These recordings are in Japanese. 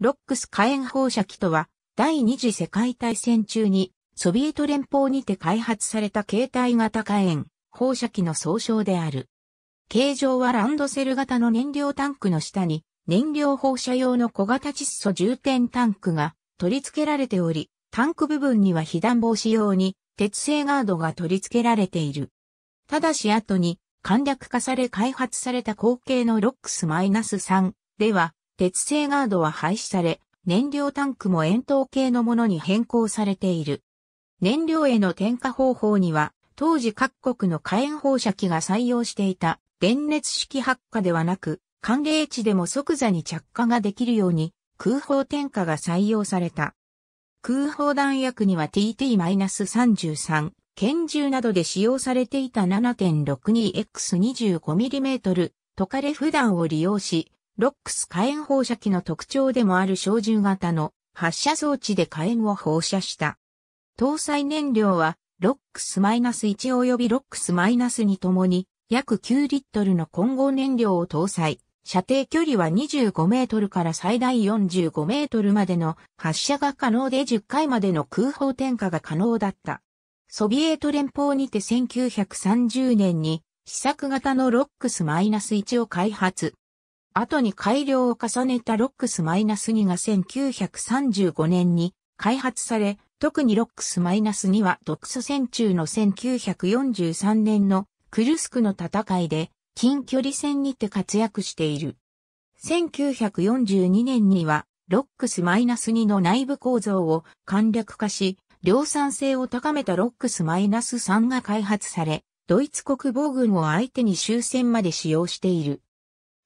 ロックス火炎放射器とは、第二次世界大戦中に、ソビエト連邦にて開発された携帯型火炎放射器の総称である。形状はランドセル型の燃料タンクの下に、燃料放射用の小型窒素充填タンクが取り付けられており、タンク部分には被弾防止用に鉄製ガードが取り付けられている。ただし後に簡略化され開発された後継のロックス -3 では、鉄製ガードは廃止され、燃料タンクも円筒形のものに変更されている。燃料への添加方法には、当時各国の火炎放射器が採用していた電熱式発火ではなく、寒冷地でも即座に着火ができるように空砲添加が採用された。空砲弾薬には TT-33、拳銃などで使用されていた 7.62X25mm トカレフ弾を利用し、ロックス火炎放射器の特徴でもある小銃型の発射装置で火炎を放射した。搭載燃料はロックス -1 及びロックス -2 ともに約9リットルの混合燃料を搭載。射程距離は25メートルから最大45メートルまでの発射が可能で10回までの空砲点火が可能だった。ソビエト連邦にて1930年に試作型のロックス -1 を開発。後に改良を重ねたロックス -2 が1935年に開発され、特にロックス -2 は独ソ戦中の1943年のクルスクの戦いで近距離戦にて活躍している。1942年にはロックス -2 の内部構造を簡略化し、量産性を高めたロックス -3 が開発され、ドイツ国防軍を相手に終戦まで使用している。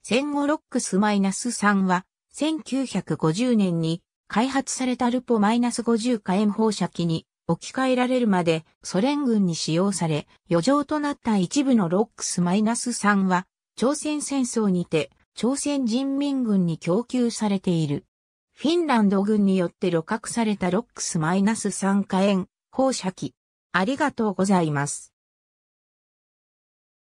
戦後ロックス -3 は、1950年に開発されたルポ -50 火炎放射器に置き換えられるまでソ連軍に使用され、余剰となった一部のロックス -3 は、朝鮮戦争にて朝鮮人民軍に供給されている。フィンランド軍によって旅客されたロックス -3 火炎放射器。ありがとうございます。